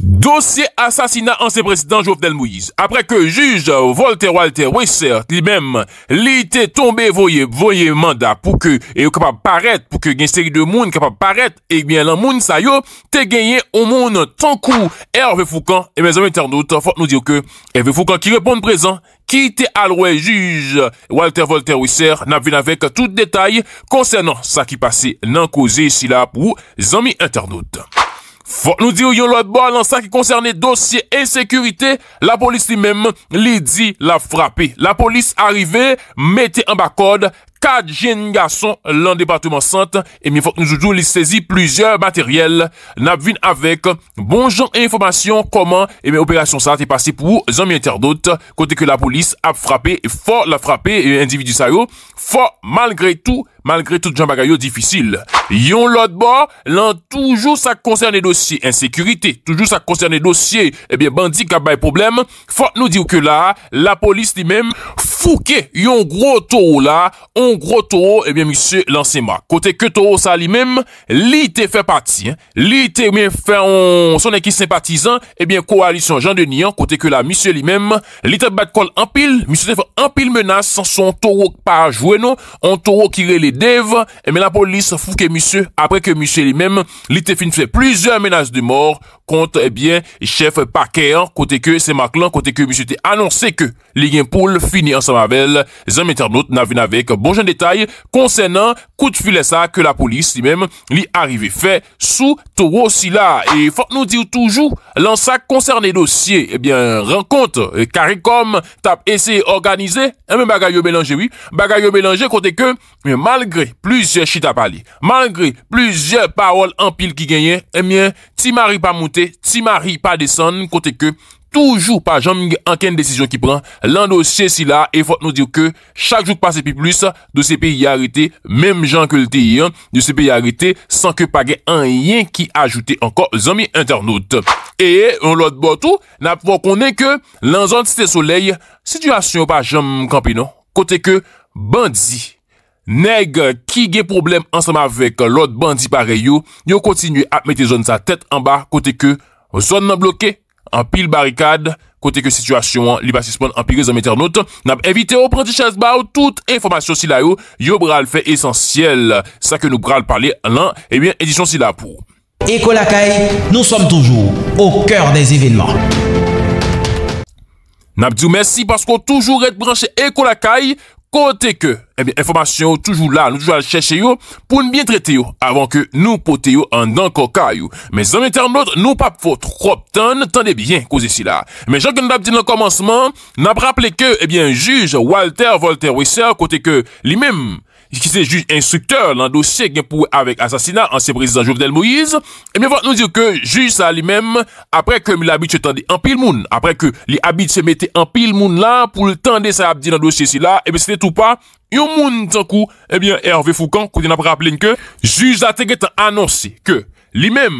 Dosye asasina ansepresident Jovdel Moïse, apre ke juj Volter Walter Wissert li mem li te tombe voye manda pou ke e yo kapab paret, pou ke gen seri de moun kapab paret, e bien lan moun sayo te genye ou moun tankou. Erwe Foukan, e men zami internaut, fote nou diyo ke, erwe Foukan ki reponde prezant, ki te alwe juj Volter Walter Wissert, nap vin avek tout detay konsernan sa ki pase nan koze si la pou zami internaut. Nou dirou yon lot balan sa ki konserne dosye e sekurite, la polis li menmen li di la frape. La polis arive, mette an bakod, Kad jen nga son lan departement sant, e mi fok nou zoutou li sezi pluzyor materyel. Nap vin avek bonjon informasyon koman e mi operasyon sa te pase pou zanmi interdote kote ke la polis ap frape, fok la frape, e individu sa yo, fok malgre tou, malgre tou djan bagay yo difisil. Yon lot bo, lan toujou sa koncern e dosye, en sekurite, toujou sa koncern e dosye, e mi bandi kap bay problem, fok nou di ou ke la, la polis li men fok, Fouke yon gro toro la, yon gro toro, ebyen eh misye lansema. Kote ke toro sa li mem, li te fe pati. Li te me eh fe, son ekis sempatizan, ebyen eh koalisyon jan de Nian. Kote ke la, misye li mem, li te bat kol anpil. Misye te fe anpil menas san son toro pa jweno, an toro ki re le dev. Ebyen la polis fouke misye, apre ke misye li mem, li te fin fe plizye menas de mor. contre, eh bien, chef paquet, côté que c'est Maclan, côté que monsieur annoncé que les Paul poule finit ensemble avec les internautes, n'a avec un détail concernant coup de filet ça que la police lui-même lui arrivé fait sous Toro Silla. Et faut nous dire toujours, concerne concerné dossier, eh bien, rencontre, eh, CARICOM, tape essayé organisé, un eh même mélangé, oui, bagaille mélangé, côté que, malgré plusieurs chita malgré plusieurs paroles en pile qui gagnaient, eh bien, Timari pas Ti mari pa desan kote ke Toujou pa jom gen anken desisyon ki pran Landos che si la E fote nou dir ke Chak jouk pase pi plus Do se pe yarete Mem jan ke lte yon Do se pe yarete San ke page anyen ki ajoute Anko zomi internaut Eye, on lot botou Na pou konen ke Lan zon ti te soley Sityasyon pa jom kampino Kote ke bandzi Neg ki ge problem ansama vek lot bandi pare yo, yo kontinu ap mette zon sa tet anba kote ke zon nan bloke, anpil barikad, kote ke situasyon li basi spon anpil ge zon metter not, nap evite ou pranti chas ba ou tout informasyon si la yo, yo bral fe esensyel sa ke nou bral pale lan, ebyen edisyon si la pou. Eko lakay, nou som toujou, au kèr des evènman. Nap di ou mersi pas kon toujou ret branche eko lakay. Kote ke, ebyen, eh informasyon yo toujou la, nou toujou al chèche yo pou n'bien trete yo avan ke nou pote yo an dan koka yo. Me zanmè ternot, nou pa pou fò trob tan, tan de byen kòzè si la. Me janke nou dap di nan komanseman, n'ap rapple ke, ebyen, eh juj Walter, Walter Wisser, kote ke li mèm. ki eh se juj instrukteur nan dosye gen pouwe avèk asasina ansè prezident Jovdel Moïse, e bè vòt nou diyo ke juj sa li mèm apre ke mi l'abit se tende an pil moun, apre ke li abit se mette an pil moun la pou le tende sa abdi nan dosye si la, e bè se te tou pa, yon moun tan kou, e eh bè Hervé Foucan, kou di nan prè rappelèn ke, juj zate gen tan anonsi ke, Li mem,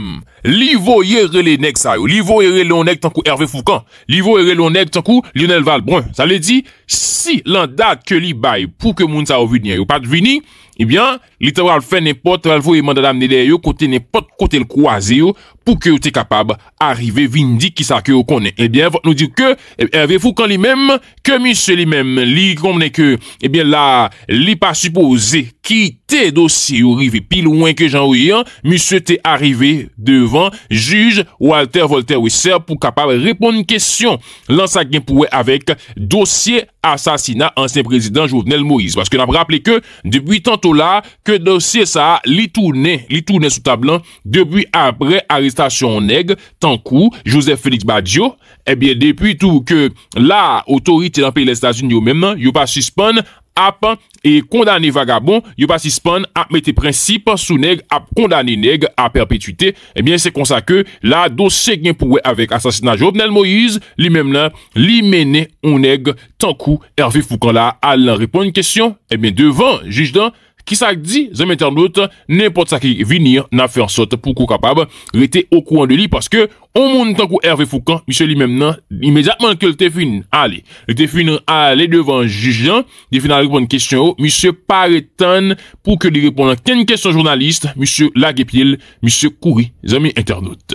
li vo yere le nek sa yo, li vo yere le onek tankou Hervé Foucan, li vo yere le onek tankou Lionel Valbrun. Sa le di, si lan dat ke li bay pou ke moun sa yo vini, yo pat vini, ebyen, eh li te wal fe nepot, valvo e manda damne deyo kote nepot kote l kwaze yo, pou ke yo te kapab arive vindi ki sa ke yo konen. Ebyen, eh vot nou di ke eh, Hervé Foucan li mem, ke miche li mem, li komne ke, ebyen la, li pa suppose, ki te dosye yu rive pil ouen ke jan ou yon, mi se te rive devan juj Walter Voltaire Weiser pou kapal repon n kestyon lan sa gen pouwe avek dosye asasina ansen prezident Jovenel Moïse. Paske nan praple ke, debi tantou la, ke dosye sa li tourne, li tourne sou tablan, debi apre aristasyon neg, tankou, Joseph Félix Badiou, e eh bie depi tou ke la otorite nan peye lè stasyon yo mèmen, yo pa suspon, ap, e kondane vagabon, yo pas ispan ap mette prinsip sou neg ap kondane neg ap perpetuite. Ebyen, eh se konsa ke, la dos se gen pouwe avek asasina Jobnel Moïse, li menen li menen ou neg, tankou Hervé Foucan la alen. Repon yon kestyon? Ebyen, eh devan, jujdan, Qui ça dit, amis internautes n'importe ça qui venir n'a fait en sorte pour qu'on capable rester au courant de lui parce que, on monte tant qu'on Hervé Foucan, monsieur lui-même, non, immédiatement que le téfine, allez, le a aller devant jugeant, hein, il à répondre une question, oh, monsieur Paretan, pour que lui réponde à quelle question journaliste, monsieur Laguepil, monsieur Coury, amis internautes.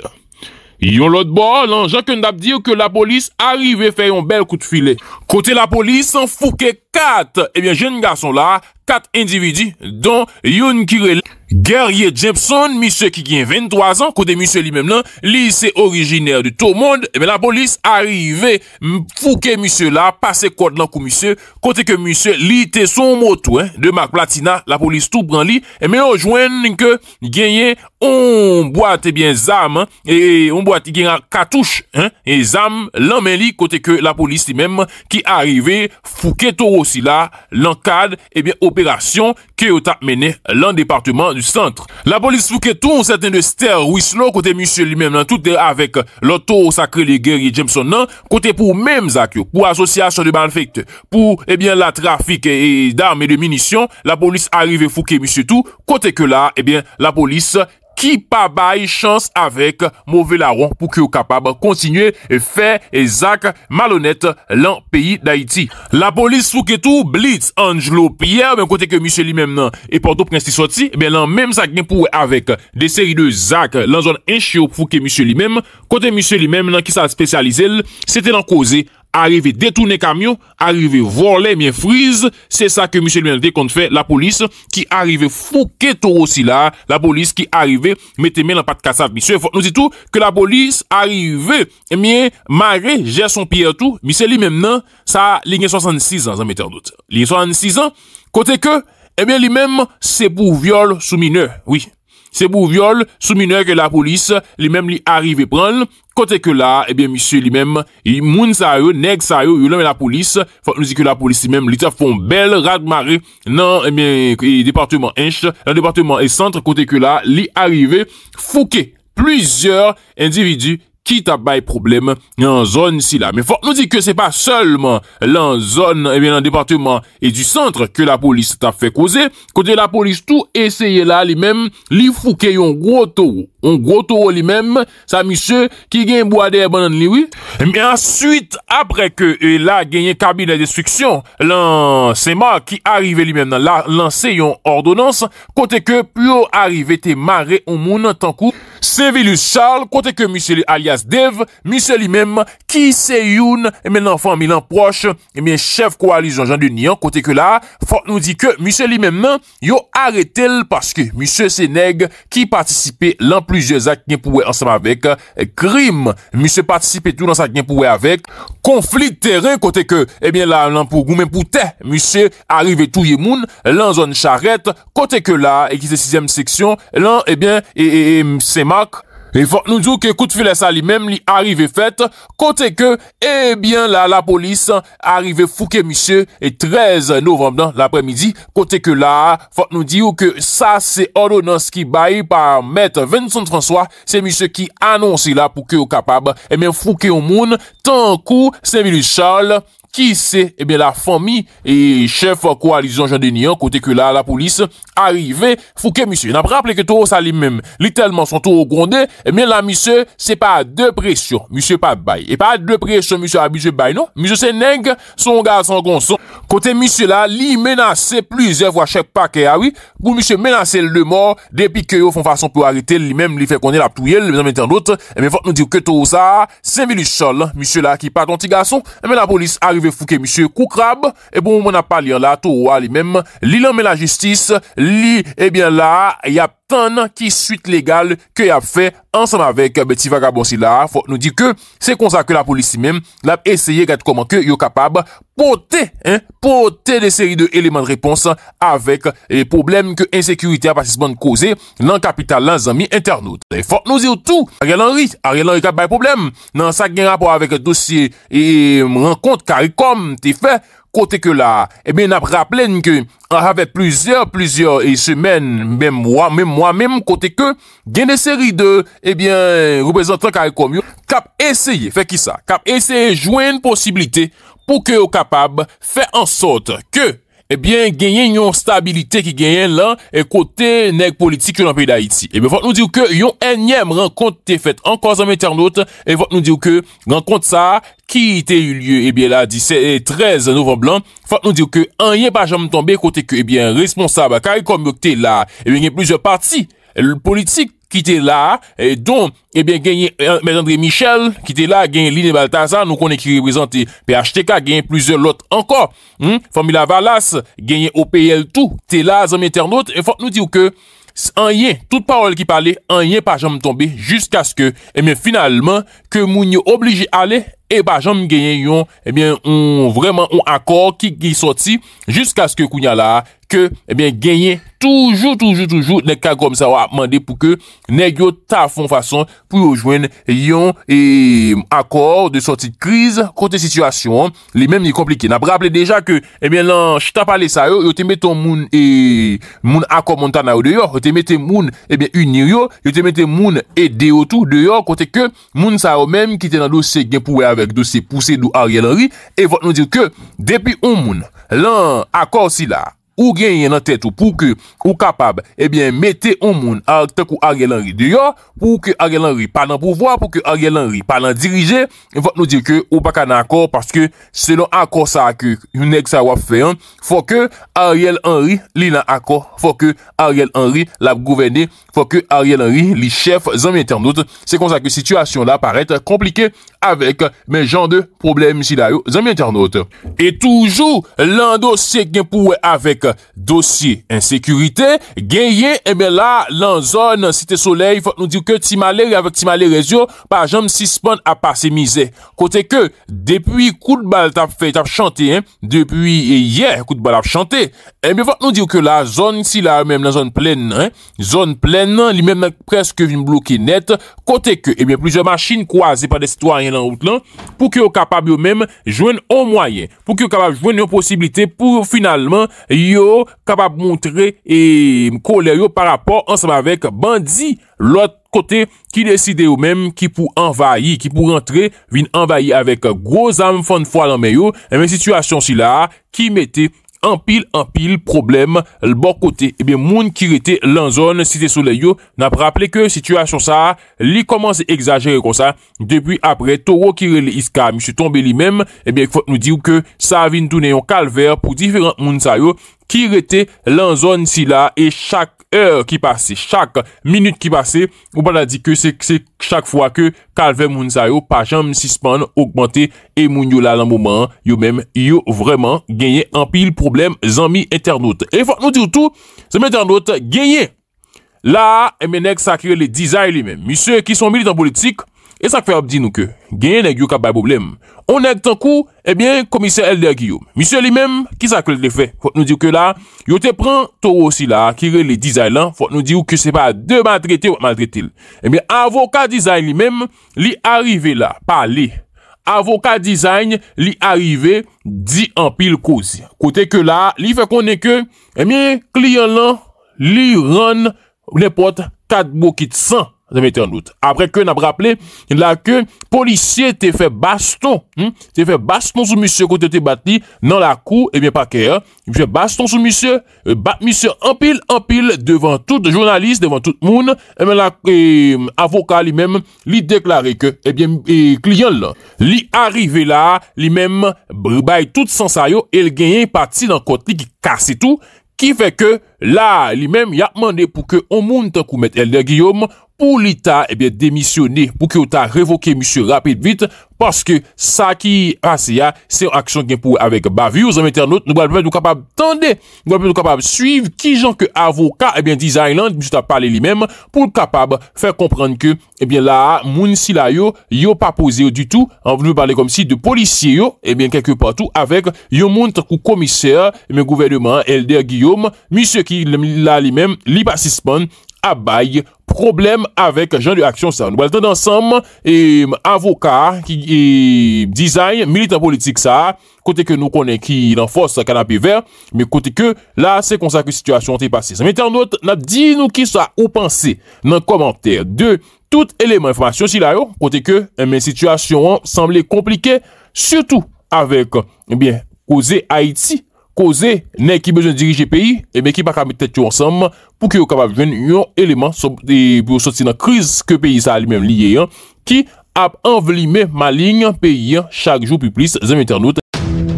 Yon lot bol, jankon dap dir ke la polis arrive fè yon bel kout filè. Kote la polis, fouke kat. Ebyen eh jen gason la, kat endividi, don yon kirel. Gerye Jepson, misye ki gen 23 an, kote misye li menm lan, li se originer de tou moun, ebe la polis arive fouke misye la, pase kote lan kou misye, kote ke misye li te son motou, de Mark Platina, la polis tou bran li, ebe yo jwen ke genye, on boate ebyen eh zam, e on boate genya katouche, e zam lan men li, kote ke la polis li menm ki arive fouke tou rousi la, lan kad, ebyen eh operasyon, ki yo ta mene lan departement du Sénat. centre. La police fouke tout un certain de Ster Wislo côté monsieur lui-même, tout avec avec sacré sacré les guerriers Jameson nan côté pour même zak pour de malfekte, pour eh bien la trafic et et de munitions, la police arrive fouke Monsieur tout côté que là eh bien la police... ki pa bay chans avek mouve laron pou ki ou kapab kontinye e fe e zak malonet lan peyi da iti. La polis fouke tou blit Anjlo Pia, men kote ke msye li men nan e porto prensi soti, men nan men sa genpou avek de seri de zak lan zon en chio pou ke msye li men, kote msye li men nan ki sa spesyalize l, sete nan koze. arive detounen kamyon, arive volen, mwen frize, se sa ke mwen dekonte fe la polis ki arive fouke to osi la, la polis ki arive mette men an pat kasav. Mwen se fote nou ditou, ke la polis arive mwen mare, jè son piyè tou, mwen se li mèm nan, sa li nye 66 an, zan mèter dout. Li nye 66 an, kote ke, e mwen li mèm se pou viole sou mineur, se pou viole sou mineur ke la polis, li mèm li arive pranl, Kote ke la, ebyen, misye li mem, moun sa yo, neg sa yo, yon la men la polis, nou zi ke la polis si mem, li te fon bel, rad mare, nan, ebyen, e, departement enche, nan departement e centre, kote ke la, li arrive, fouke, plizyeur individu, ki tap bay problem yon zon si la. Me fok nou di ke se pa solman lan zon, ebyen, eh lan departement e du centre ke la polis tap fe koze. Kote la polis tou eseye la li mem li fou ke yon groto yon groto li mem sa misye ki gen boade e banan liwi. Ebyen, eh suite apre ke e la genye kabine destriksyon lan sema ki arive li mem lanse yon ordonans kote ke pyo arive te mare ou mounan tankou. Sevilus Charles, kote ke alias Dev, misè li mem Ki Seyoun, e men l'enfant mi l'enproche, e men chef koalisyon jan de Nian, kote ke la, fort nou di ke misè li mem, yo aretel paske, misè Seneg ki partisipe l'an plus yezak kwen pouwe ansam avek, e krim misè partisipe tout l'ansak kwen pouwe avek konflik teren, kote ke men pou te, misè arrive tou ye moun, l'an zon charet kote ke la, ekise 6e seksyon l'an, ebyen, seman E fote nou diyo ke koute filè sa li mèm li arrive fèt kote ke ebyen la la polis arrive fouke misye 13 e novemdan l'apremidi kote ke la fote nou diyo ke sa se oronans ki bayi pa met Vincent François se misye ki anonsi la pou ke ou kapab ebyen fouke ou moun tan kou se mi li chal. ki se ebe eh la fomi e chef koalizan jan deni an, kote ke la la polis, arive, fouke misye, nan praple ke to sa li men, li telman son tou o konde, ebe eh la misye se pa depresyon, misye pa bay, e pa depresyon, misye a bisye bay, nan? misye se neng, son gal son gonson kote misye la, li menase plize vwa chek pa ah ke awi pou misye menase le de mor, depi ke yo fon fason pou arite, li men li fe kone la ptouye, li menan metan dot, ebe eh fote nou di ke to sa, se mi li sol, misye la ki paton ti gason, ebe la polis, arive Fouke msye koukrab, e bon moun ap pali an la, tou wali menm, li lan men la justis, li, e bien la, y ap tan an ki suit legal ke y ap fe ansan avèk, beti vagabonsi la, nou di ke, se konsa ke la polisi menm, la ap esye gade koman ke yo kapab pote, pote. de seri de bon eleman de repons avek problem ke ensekurite a pasisman koze nan kapital lan zami internoud. Fok nou zir tou, a gen l'Henri, a gen l'Henri kap bay problem, nan sa gen rapo avek dosye e mrenkont karikom te fe, kote ke la, e ben ap rappelen ke an avek plizier plizier e semen men mwa men mwa men kote ke gen de eh seri de, e ben repesantan karikom yo, kap eseye, fe ki sa, kap eseye jwen posibilite pou ke ou kapab fè an sot ke eh genyen yon stabilite ki genyen lan e kote neg politik yon an peyi da iti. Fote eh nou diw ke yon enyem renkonte fèt an koz an meternote, fote nou diw ke renkonte sa ki ite yu liye 17 et eh 13 novemblan, fote nou diw ke an yen pa jaman tombe kote ke responsab akay konmokte la, genyen plizye parti, l politik. ki te la, eh, don, ebyen eh genye eh, Mèndre Michel, ki te la, genye Lini Baltazan, nou konen ki reprezenti PHTK, genye plizè lot anko, Fomila Valas, genye OPL2, te la, zanmè ternot, fote nou diw ke, an yè, tout parole ki pale, an yè pa jom tombe, jisk aske, ebyen finalman, ke moun yo oblige ale, eba jom genye yon, ebyen, vreman, yon akor ki gyi soti, jisk aske kounya la, Eh genye toujou, toujou, toujou le ka gom sa wap mande pou ke neg yo ta fon fason pou yo jwen yon eh, akor de sorti kriz kote situasyon li menm ni komplike. Na bre aple deja ke, e eh ben lan, ch tap ale sa yo yo te met ton moun akor montan na yo deyo, yo te mette moun e ben unir yo, yo te mette moun e deyo tou deyo kote ke moun sa yo menm ki te nan dosye gen pouwe avek dosye puse do ari el anri e vot nou dire ke, depi ou moun lan akor si la Ou gen yen nan tètou pou ke ou kapab Ebyen mette ou moun Ate kou Ariel Henry diyo Pou ke Ariel Henry pa nan pouvoi Pou ke Ariel Henry pa nan dirije Vot nou di ke ou baka nan akor Paske selon akor sa akor Yon ek sa wap feyon Fok ke Ariel Henry li nan akor Fok ke Ariel Henry la gouvene Fok ke Ariel Henry li chef zanmye internaute Se kon sa ke situasyon la parete komplike Avek men jan de problem si la yo zanmye internaute E toujou Lando se gen pouwe avek dosye, eh eh eh en sekurite, genye, ebe la, lan zon, site soleil, fote nou dir ke ti maler avèk ti maler ez yo, pa jom sispon apasemize. Kote ke, depi kout bal tap fè, tap chante, depi ye, kout bal ap chante, ebe fote nou dir ke la zon, si la, mèm, la zon plèn, zon plèn, li mèm preske vim bloké net, kote ke, ebe, plizè machin kwa, zè pa de sitwanyen lan out lan, pou ki yo kapab yo mèm, jwen o mwayen, pou ki yo kapab jwen yo posibilite pou finalman, yo yo kapap moun tre e mko le yo pa rapor ansanm avek bandi lot kote ki deside yo men ki pou envayi ki pou rentre vin envayi avek groz am fon fwa nan men yo eme situasyon si la ki mette an pil, an pil, problem, l bo kote, ebyen eh moun ki rete lan zon, si te sole yo, nan praple ke situasyon sa, li koman se exageri kon sa, debi apre, toro ki rele iska, mi se tombe li menm, ebyen eh fote nou diw ke sa avin dounen yon kalver pou diferant moun sa yo, ki rete lan zon si la, e chak ki pase, chak minute ki pase, ou ban la di ke se chak fwa ke kalve moun zayou, pajan moun sispan, augmente, e moun yo la lan mouman, yo men, yo vreman genye ampil problem zanmi internaute. E fwa nou di woutou, zanmi internaute genye. La, men ek sakye le dizay li men. Mise, ki son mili dan politik, Esak fè ap di nou ke, genye nè gyou kap bay boblem. Onèk tan kou, ebyen komisè elder gyou. Misyè li mèm, ki sak lèk lè fè? Fòk nou diw ke la, yote pran toro si la, kire li dizay lan, fòk nou diw ki se pa de man drete ou man drete il. Ebyen, avokat dizay li mèm, li arrive la, pa li, avokat dizay li arrive di an pil kouzi. Kote ke la, li fè konè ke, ebyen, kliyan lan, li ran, ou ne pot, kat bokit san. Se mette an lout. Apre kwen ap rappele, la kwen polisye te fe baston, hmm, te fe baston sou misye kote te bati nan la kou, ebyen pa kè, te fe eh, baston sou misye, e bat misye anpil, anpil, devan tout jounalist, devan tout moun, ebyen la e, avoka li mèm, li deklare ke, ebyen e, klion lè, li arrive la, li mèm, brebay tout sensaryo, el genye pati nan kote li ki kase tout, ki fe ke, la, li mèm, ya mande pou ke, on moun te koumet, el de Guillaume, pou li eh ta, ebyen, demisyone pou ki ou ta revoke misyo rapid vit, paske sa ki asya, se aksyon gen pou avek bavyo, zanmèter not, nou gwa l'pepe nou kapab tende, nou gwa l'pepe nou kapab suive, ki jan ke avoka, ebyen, dizay lan, misyo ta pale li mem, pou l'kapab fèr komprende ke, ebyen, eh la, moun si la yo, yo pa pose yo du tout, an vounou pale kom si de polisye yo, ebyen, eh kelke patou, avek, yo moun takou komise, me gouvene man, elder Guillaume, misyo ki la li mem, li pasispan, Abay, problem avek jan de aksyon sa. Nou wale tanda ansam e, avoka ki e, dizay, militan politik sa, kote ke nou konen ki renfos kanapivè, mi kote ke la se konsa ki situasyon te pasi. Miten anot, nap di nou ki sa ou pansi nan komantèr de tout eleman informasyon si la yo, kote ke eh, men situasyon sanble komplike, soutou avek eh oze Haitie. Koze, ne ki bezon dirije peyi, ebe ki baka metet yo ansam pou ki yo kapap jwen yon eleman sop de biyo sot si nan kriz ke peyi sa alimem liye yon ki ap anvelime maligne peyi yon chak jou pi plis zem internot.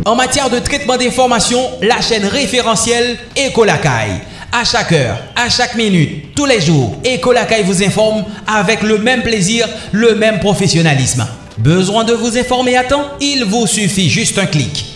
En matyar de tretman de informasyon, la chen referansyel Eko lakay. A chak er, a chak minute, tou le jou, Eko lakay vous informe avek le menm plezir, le menm profesionalisme. Bezwan de vous informe atan, il vous suffi juste un klik.